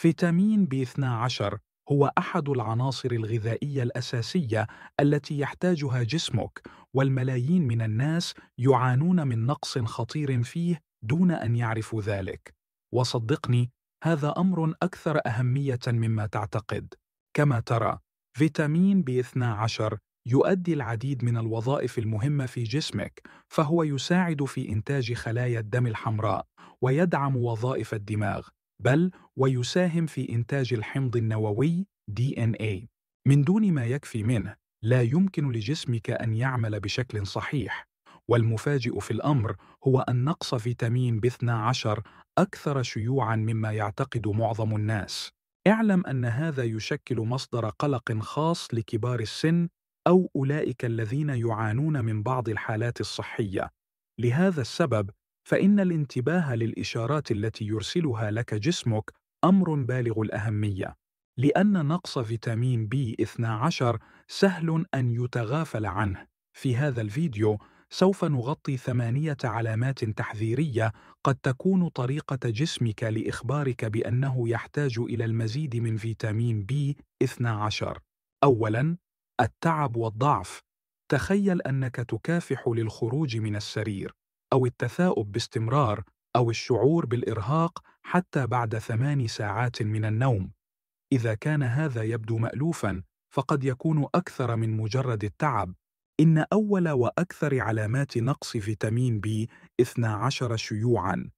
فيتامين بي 12 هو أحد العناصر الغذائية الأساسية التي يحتاجها جسمك، والملايين من الناس يعانون من نقص خطير فيه دون أن يعرفوا ذلك. وصدقني، هذا أمر أكثر أهمية مما تعتقد. كما ترى، فيتامين بي 12 يؤدي العديد من الوظائف المهمة في جسمك، فهو يساعد في إنتاج خلايا الدم الحمراء، ويدعم وظائف الدماغ، بل ويساهم في إنتاج الحمض النووي DNA من دون ما يكفي منه لا يمكن لجسمك أن يعمل بشكل صحيح والمفاجئ في الأمر هو أن نقص فيتامين ب 12 أكثر شيوعاً مما يعتقد معظم الناس اعلم أن هذا يشكل مصدر قلق خاص لكبار السن أو أولئك الذين يعانون من بعض الحالات الصحية لهذا السبب فإن الانتباه للإشارات التي يرسلها لك جسمك أمر بالغ الأهمية لأن نقص فيتامين بي 12 سهل أن يتغافل عنه في هذا الفيديو سوف نغطي ثمانية علامات تحذيرية قد تكون طريقة جسمك لإخبارك بأنه يحتاج إلى المزيد من فيتامين بي 12 أولاً التعب والضعف تخيل أنك تكافح للخروج من السرير أو التثاؤب باستمرار أو الشعور بالإرهاق حتى بعد ثمان ساعات من النوم. إذا كان هذا يبدو مألوفًا، فقد يكون أكثر من مجرد التعب. إن أول وأكثر علامات نقص فيتامين بي 12 شيوعًا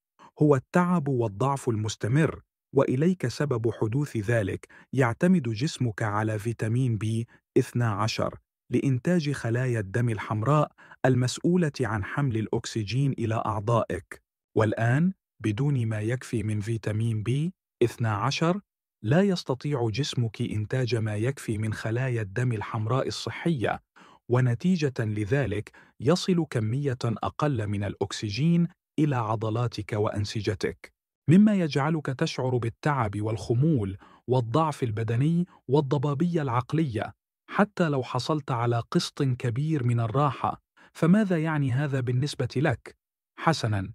هو التعب والضعف المستمر، وإليك سبب حدوث ذلك يعتمد جسمك على فيتامين بي 12 لإنتاج خلايا الدم الحمراء المسؤولة عن حمل الأكسجين إلى أعضائك. والآن، بدون ما يكفي من فيتامين بي 12 لا يستطيع جسمك إنتاج ما يكفي من خلايا الدم الحمراء الصحية، ونتيجة لذلك يصل كمية أقل من الأكسجين إلى عضلاتك وأنسجتك، مما يجعلك تشعر بالتعب والخمول والضعف البدني والضبابية العقلية حتى لو حصلت على قسط كبير من الراحة فماذا يعني هذا بالنسبة لك؟ حسناً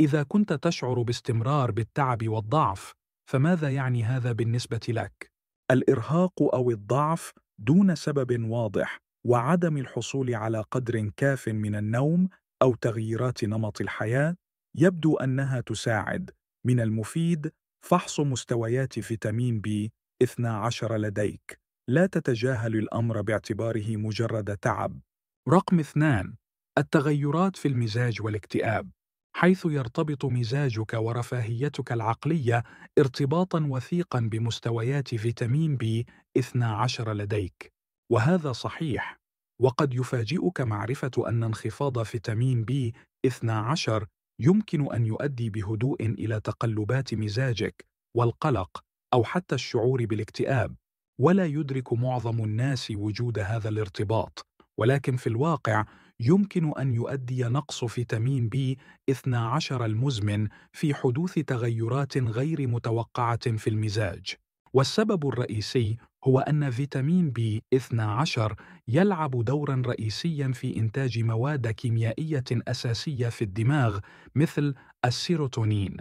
إذا كنت تشعر باستمرار بالتعب والضعف فماذا يعني هذا بالنسبة لك؟ الإرهاق أو الضعف دون سبب واضح وعدم الحصول على قدر كاف من النوم أو تغييرات نمط الحياة يبدو أنها تساعد من المفيد فحص مستويات فيتامين بي 12 لديك لا تتجاهل الأمر باعتباره مجرد تعب. رقم اثنان التغيرات في المزاج والاكتئاب حيث يرتبط مزاجك ورفاهيتك العقلية ارتباطا وثيقا بمستويات فيتامين بي 12 لديك وهذا صحيح وقد يفاجئك معرفة أن انخفاض فيتامين بي 12 يمكن أن يؤدي بهدوء إلى تقلبات مزاجك والقلق أو حتى الشعور بالاكتئاب ولا يدرك معظم الناس وجود هذا الارتباط ولكن في الواقع يمكن أن يؤدي نقص فيتامين بي 12 المزمن في حدوث تغيرات غير متوقعة في المزاج والسبب الرئيسي هو أن فيتامين بي 12 يلعب دورا رئيسيا في إنتاج مواد كيميائية أساسية في الدماغ مثل السيروتونين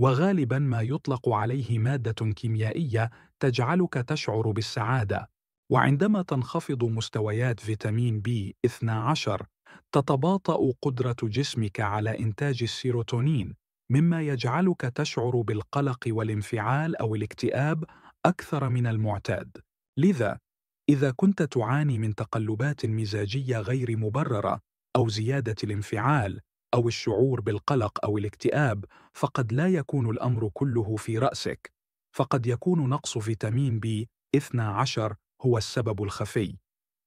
وغالبا ما يطلق عليه مادة كيميائية تجعلك تشعر بالسعادة وعندما تنخفض مستويات فيتامين بي 12 تتباطأ قدرة جسمك على إنتاج السيروتونين مما يجعلك تشعر بالقلق والانفعال أو الاكتئاب أكثر من المعتاد لذا إذا كنت تعاني من تقلبات مزاجية غير مبررة أو زيادة الانفعال أو الشعور بالقلق أو الاكتئاب فقد لا يكون الأمر كله في رأسك فقد يكون نقص فيتامين بي 12 هو السبب الخفي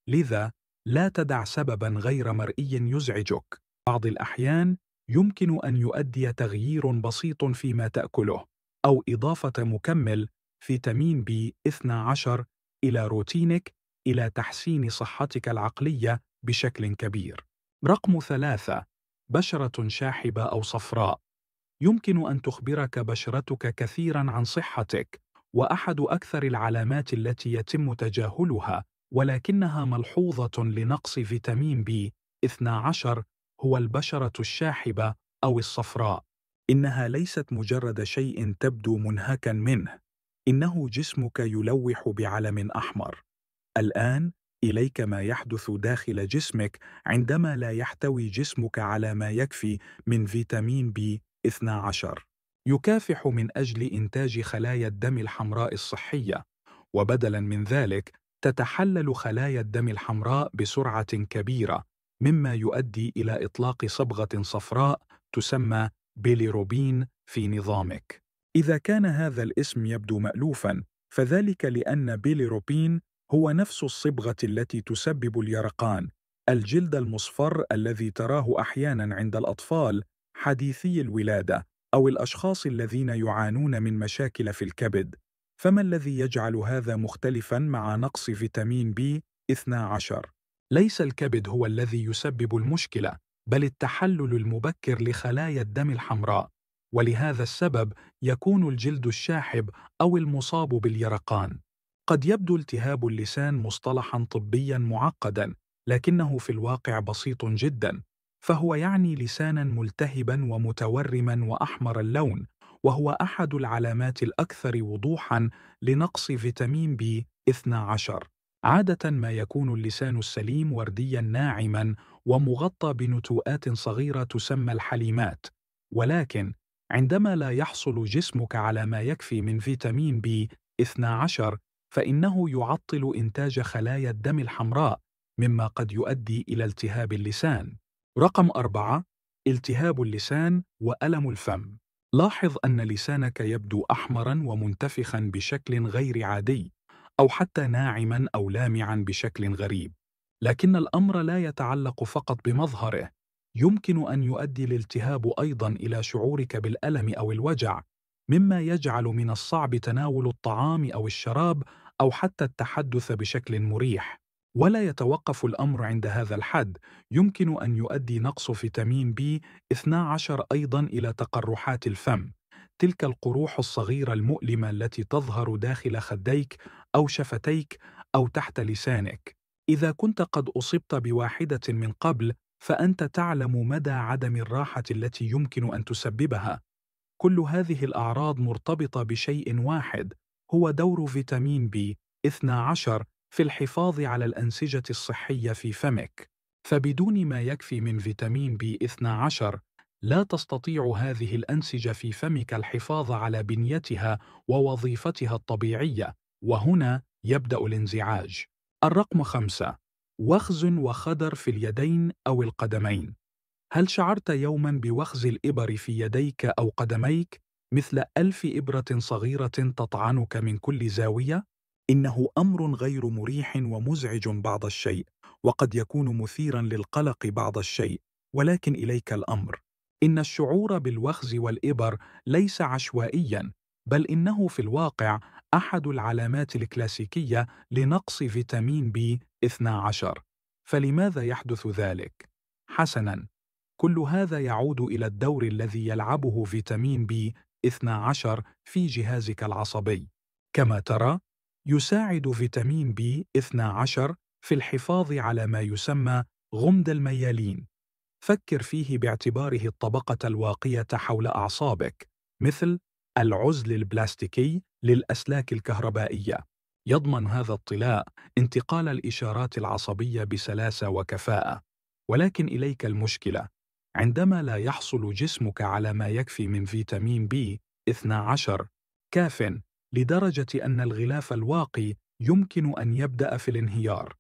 لذا لا تدع سببا غير مرئي يزعجك بعض الأحيان يمكن أن يؤدي تغيير بسيط فيما تأكله أو إضافة مكمل فيتامين بي 12 إلى روتينك إلى تحسين صحتك العقلية بشكل كبير رقم ثلاثة بشرة شاحبة أو صفراء. يمكن أن تخبرك بشرتك كثيرًا عن صحتك، وأحد أكثر العلامات التي يتم تجاهلها ولكنها ملحوظة لنقص فيتامين بي 12 هو البشرة الشاحبة أو الصفراء. إنها ليست مجرد شيء تبدو منهكًا منه، إنه جسمك يلوح بعلم أحمر. الآن إليك ما يحدث داخل جسمك عندما لا يحتوي جسمك على ما يكفي من فيتامين بي 12 يكافح من أجل إنتاج خلايا الدم الحمراء الصحية وبدلاً من ذلك تتحلل خلايا الدم الحمراء بسرعة كبيرة مما يؤدي إلى إطلاق صبغة صفراء تسمى بيليروبين في نظامك إذا كان هذا الاسم يبدو مألوفاً فذلك لأن بيليروبين هو نفس الصبغة التي تسبب اليرقان الجلد المصفر الذي تراه أحياناً عند الأطفال حديثي الولادة أو الأشخاص الذين يعانون من مشاكل في الكبد فما الذي يجعل هذا مختلفاً مع نقص فيتامين بي 12؟ ليس الكبد هو الذي يسبب المشكلة بل التحلل المبكر لخلايا الدم الحمراء ولهذا السبب يكون الجلد الشاحب أو المصاب باليرقان قد يبدو التهاب اللسان مصطلحا طبيا معقدا لكنه في الواقع بسيط جدا فهو يعني لسانا ملتهبا ومتورما واحمر اللون وهو احد العلامات الاكثر وضوحا لنقص فيتامين بي 12 عاده ما يكون اللسان السليم ورديا ناعما ومغطى بنتوءات صغيره تسمى الحليمات ولكن عندما لا يحصل جسمك على ما يكفي من فيتامين بي 12 فإنه يعطل إنتاج خلايا الدم الحمراء مما قد يؤدي إلى التهاب اللسان. رقم أربعة التهاب اللسان وألم الفم لاحظ أن لسانك يبدو أحمراً ومنتفخاً بشكل غير عادي أو حتى ناعماً أو لامعاً بشكل غريب لكن الأمر لا يتعلق فقط بمظهره يمكن أن يؤدي الالتهاب أيضاً إلى شعورك بالألم أو الوجع مما يجعل من الصعب تناول الطعام أو الشراب أو حتى التحدث بشكل مريح ولا يتوقف الأمر عند هذا الحد يمكن أن يؤدي نقص فيتامين بي 12 أيضا إلى تقرحات الفم تلك القروح الصغيرة المؤلمة التي تظهر داخل خديك أو شفتيك أو تحت لسانك إذا كنت قد أصبت بواحدة من قبل فأنت تعلم مدى عدم الراحة التي يمكن أن تسببها كل هذه الأعراض مرتبطة بشيء واحد هو دور فيتامين بي 12 في الحفاظ على الأنسجة الصحية في فمك، فبدون ما يكفي من فيتامين بي 12 لا تستطيع هذه الأنسجة في فمك الحفاظ على بنيتها ووظيفتها الطبيعية، وهنا يبدأ الانزعاج. الرقم خمسة وخز وخدر في اليدين أو القدمين هل شعرت يوما بوخز الإبر في يديك أو قدميك مثل ألف إبرة صغيرة تطعنك من كل زاوية إنه أمر غير مريح ومزعج بعض الشيء وقد يكون مثيرا للقلق بعض الشيء ولكن إليك الأمر إن الشعور بالوخز والإبر ليس عشوائيا بل إنه في الواقع أحد العلامات الكلاسيكية لنقص فيتامين بي 12 فلماذا يحدث ذلك؟ حسناً كل هذا يعود إلى الدور الذي يلعبه فيتامين بي 12 في جهازك العصبي. كما ترى، يساعد فيتامين بي 12 في الحفاظ على ما يسمى غمد الميالين. فكر فيه باعتباره الطبقة الواقية حول أعصابك، مثل العزل البلاستيكي للأسلاك الكهربائية. يضمن هذا الطلاء انتقال الإشارات العصبية بسلاسة وكفاءة. ولكن إليك المشكلة، عندما لا يحصل جسمك على ما يكفي من فيتامين بي 12 كاف لدرجة أن الغلاف الواقي يمكن أن يبدأ في الانهيار.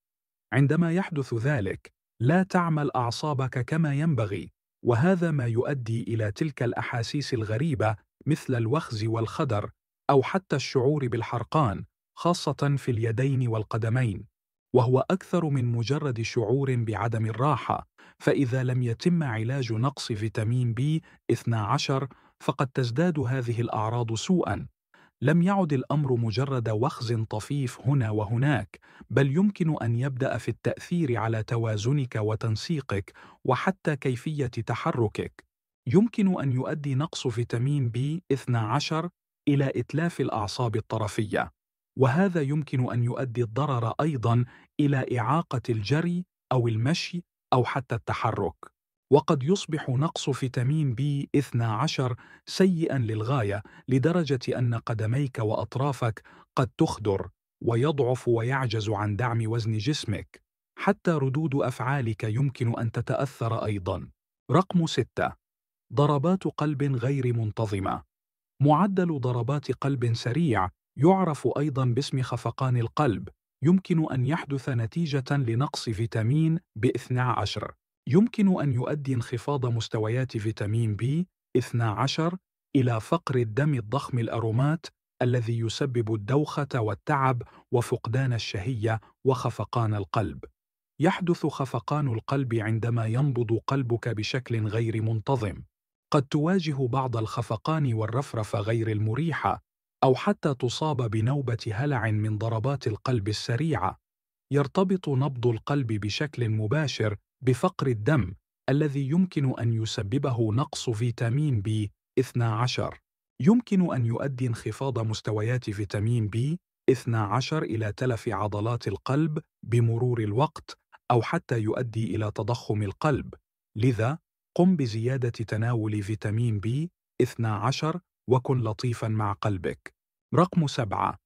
عندما يحدث ذلك، لا تعمل أعصابك كما ينبغي، وهذا ما يؤدي إلى تلك الأحاسيس الغريبة مثل الوخز والخدر أو حتى الشعور بالحرقان خاصة في اليدين والقدمين. وهو أكثر من مجرد شعور بعدم الراحة فإذا لم يتم علاج نقص فيتامين بي 12 فقد تزداد هذه الأعراض سوءاً لم يعد الأمر مجرد وخز طفيف هنا وهناك بل يمكن أن يبدأ في التأثير على توازنك وتنسيقك وحتى كيفية تحركك يمكن أن يؤدي نقص فيتامين بي 12 إلى إتلاف الأعصاب الطرفية وهذا يمكن أن يؤدي الضرر أيضا إلى إعاقة الجري أو المشي أو حتى التحرك وقد يصبح نقص فيتامين بي 12 سيئا للغاية لدرجة أن قدميك وأطرافك قد تخدر ويضعف ويعجز عن دعم وزن جسمك حتى ردود أفعالك يمكن أن تتأثر أيضا رقم 6 ضربات قلب غير منتظمة معدل ضربات قلب سريع يعرف أيضا باسم خفقان القلب يمكن أن يحدث نتيجة لنقص فيتامين ب 12 يمكن أن يؤدي انخفاض مستويات فيتامين ب 12 إلى فقر الدم الضخم الأرومات الذي يسبب الدوخة والتعب وفقدان الشهية وخفقان القلب. يحدث خفقان القلب عندما ينبض قلبك بشكل غير منتظم. قد تواجه بعض الخفقان والرفرفة غير المريحة أو حتى تصاب بنوبة هلع من ضربات القلب السريعة يرتبط نبض القلب بشكل مباشر بفقر الدم الذي يمكن أن يسببه نقص فيتامين بي 12 يمكن أن يؤدي انخفاض مستويات فيتامين بي 12 إلى تلف عضلات القلب بمرور الوقت أو حتى يؤدي إلى تضخم القلب لذا قم بزيادة تناول فيتامين بي 12 وكن لطيفا مع قلبك رقم سبعة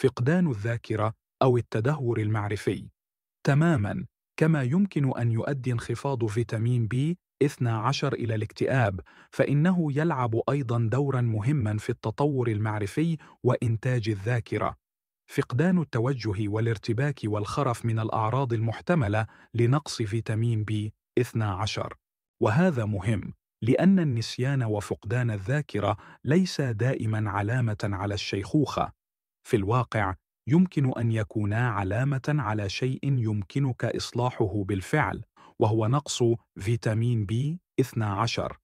فقدان الذاكرة أو التدهور المعرفي تماما كما يمكن أن يؤدي انخفاض فيتامين بي 12 إلى الاكتئاب فإنه يلعب أيضا دورا مهما في التطور المعرفي وإنتاج الذاكرة فقدان التوجه والارتباك والخرف من الأعراض المحتملة لنقص فيتامين بي 12 وهذا مهم لأن النسيان وفقدان الذاكرة ليس دائما علامة على الشيخوخة في الواقع يمكن أن يكونا علامة على شيء يمكنك إصلاحه بالفعل وهو نقص فيتامين بي 12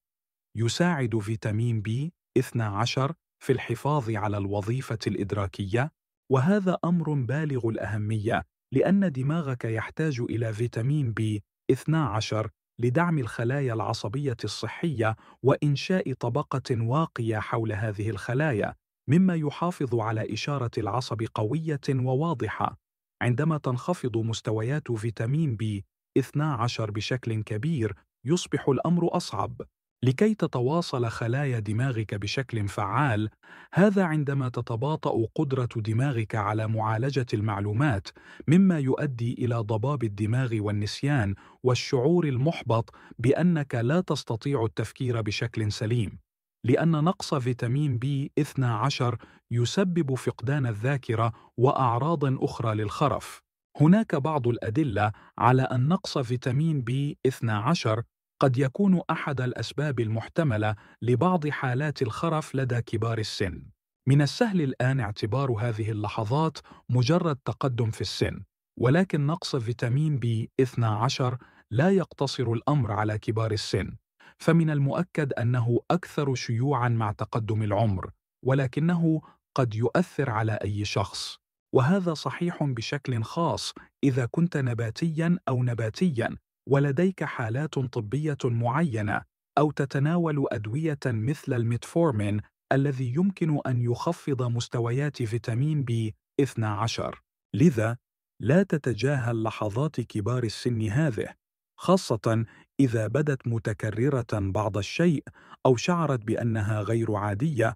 يساعد فيتامين بي 12 في الحفاظ على الوظيفة الإدراكية وهذا أمر بالغ الأهمية لأن دماغك يحتاج إلى فيتامين بي 12 لدعم الخلايا العصبية الصحية وإنشاء طبقة واقية حول هذه الخلايا، مما يحافظ على إشارة العصب قوية وواضحة. عندما تنخفض مستويات فيتامين B 12 بشكل كبير، يصبح الأمر أصعب. لكي تتواصل خلايا دماغك بشكل فعال هذا عندما تتباطأ قدرة دماغك على معالجة المعلومات مما يؤدي إلى ضباب الدماغ والنسيان والشعور المحبط بأنك لا تستطيع التفكير بشكل سليم لأن نقص فيتامين بي 12 يسبب فقدان الذاكرة وأعراض أخرى للخرف هناك بعض الأدلة على أن نقص فيتامين بي 12 قد يكون أحد الأسباب المحتملة لبعض حالات الخرف لدى كبار السن. من السهل الآن اعتبار هذه اللحظات مجرد تقدم في السن، ولكن نقص فيتامين بي 12 لا يقتصر الأمر على كبار السن، فمن المؤكد أنه أكثر شيوعًا مع تقدم العمر، ولكنه قد يؤثر على أي شخص. وهذا صحيح بشكل خاص إذا كنت نباتيًا أو نباتيًا ولديك حالات طبية معينة أو تتناول أدوية مثل الميتفورمين الذي يمكن أن يخفض مستويات فيتامين بي 12 لذا لا تتجاهل لحظات كبار السن هذه خاصة إذا بدت متكررة بعض الشيء أو شعرت بأنها غير عادية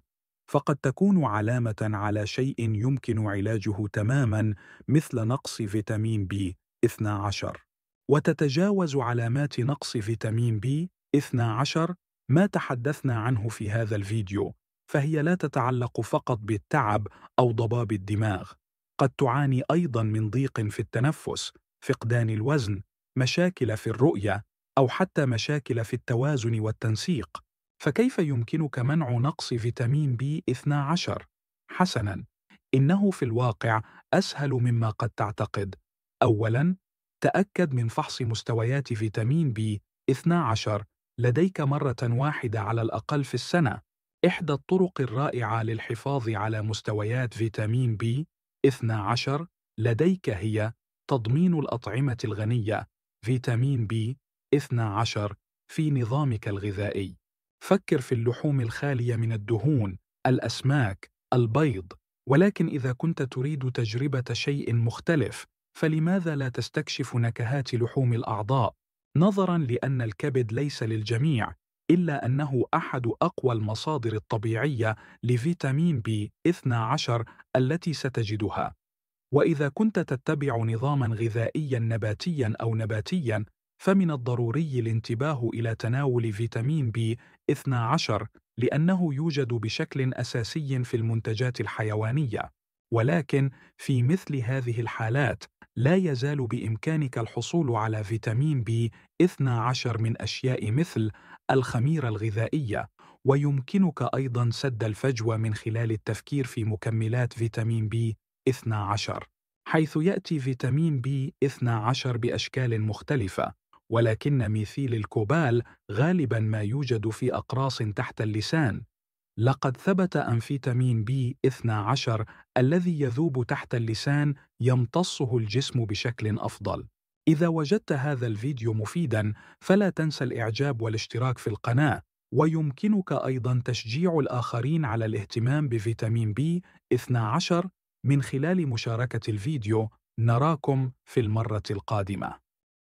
فقد تكون علامة على شيء يمكن علاجه تماماً مثل نقص فيتامين بي 12 وتتجاوز علامات نقص فيتامين بي 12 ما تحدثنا عنه في هذا الفيديو فهي لا تتعلق فقط بالتعب أو ضباب الدماغ قد تعاني أيضا من ضيق في التنفس فقدان الوزن مشاكل في الرؤية أو حتى مشاكل في التوازن والتنسيق فكيف يمكنك منع نقص فيتامين بي 12 حسناً إنه في الواقع أسهل مما قد تعتقد أولاً تأكد من فحص مستويات فيتامين بي 12 لديك مرة واحدة على الأقل في السنة إحدى الطرق الرائعة للحفاظ على مستويات فيتامين بي 12 لديك هي تضمين الأطعمة الغنية فيتامين بي 12 في نظامك الغذائي. فكر في اللحوم الخالية من الدهون، الأسماك، البيض، ولكن إذا كنت تريد تجربة شيء مختلف، فلماذا لا تستكشف نكهات لحوم الأعضاء؟ نظراً لأن الكبد ليس للجميع، إلا أنه أحد أقوى المصادر الطبيعية لفيتامين بي 12 التي ستجدها. وإذا كنت تتبع نظاماً غذائياً نباتياً أو نباتياً، فمن الضروري الانتباه إلى تناول فيتامين بي 12 لأنه يوجد بشكل أساسي في المنتجات الحيوانية. ولكن في مثل هذه الحالات لا يزال بإمكانك الحصول على فيتامين بي 12 من أشياء مثل الخميرة الغذائية ويمكنك أيضاً سد الفجوة من خلال التفكير في مكملات فيتامين بي 12 حيث يأتي فيتامين بي 12 بأشكال مختلفة ولكن ميثيل الكوبال غالباً ما يوجد في أقراص تحت اللسان لقد ثبت أنفيتامين بي 12 الذي يذوب تحت اللسان يمتصه الجسم بشكل أفضل. إذا وجدت هذا الفيديو مفيداً فلا تنسى الإعجاب والاشتراك في القناة ويمكنك أيضاً تشجيع الآخرين على الاهتمام بفيتامين بي 12 من خلال مشاركة الفيديو نراكم في المرة القادمة